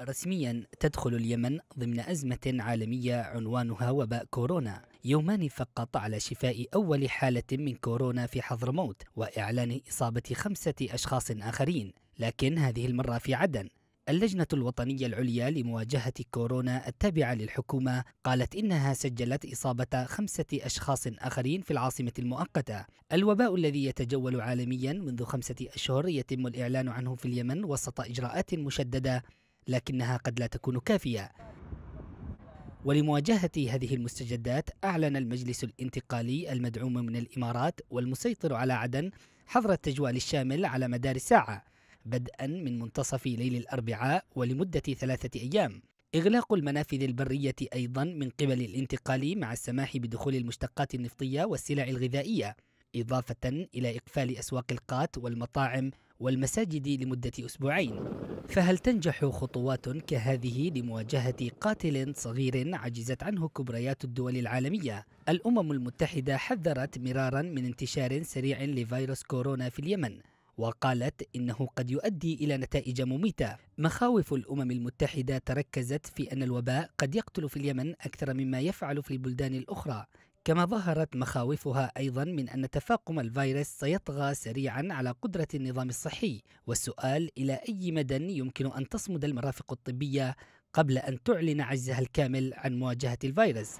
رسميا تدخل اليمن ضمن أزمة عالمية عنوانها وباء كورونا يومان فقط على شفاء أول حالة من كورونا في حضرموت وإعلان إصابة خمسة أشخاص آخرين لكن هذه المرة في عدن اللجنة الوطنية العليا لمواجهة كورونا التابعة للحكومة قالت إنها سجلت إصابة خمسة أشخاص آخرين في العاصمة المؤقتة الوباء الذي يتجول عالميا منذ خمسة أشهر يتم الإعلان عنه في اليمن وسط إجراءات مشددة لكنها قد لا تكون كافية ولمواجهة هذه المستجدات أعلن المجلس الانتقالي المدعوم من الإمارات والمسيطر على عدن حظر التجوال الشامل على مدار الساعة بدءا من منتصف ليل الأربعاء ولمدة ثلاثة أيام إغلاق المنافذ البرية أيضا من قبل الانتقالي مع السماح بدخول المشتقات النفطية والسلع الغذائية إضافة إلى إقفال أسواق القات والمطاعم والمساجد لمدة أسبوعين فهل تنجح خطوات كهذه لمواجهة قاتل صغير عجزت عنه كبريات الدول العالمية؟ الأمم المتحدة حذرت مرارا من انتشار سريع لفيروس كورونا في اليمن وقالت انه قد يؤدي الى نتائج مميته. مخاوف الامم المتحده تركزت في ان الوباء قد يقتل في اليمن اكثر مما يفعل في البلدان الاخرى، كما ظهرت مخاوفها ايضا من ان تفاقم الفيروس سيطغى سريعا على قدره النظام الصحي والسؤال الى اي مدى يمكن ان تصمد المرافق الطبيه قبل ان تعلن عجزها الكامل عن مواجهه الفيروس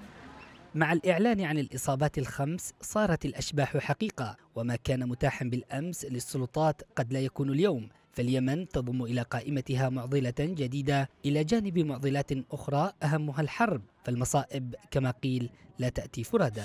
مع الإعلان عن الإصابات الخمس صارت الأشباح حقيقة وما كان متاحا بالأمس للسلطات قد لا يكون اليوم فاليمن تضم إلى قائمتها معضلة جديدة إلى جانب معضلات أخرى أهمها الحرب فالمصائب كما قيل لا تأتي فرادى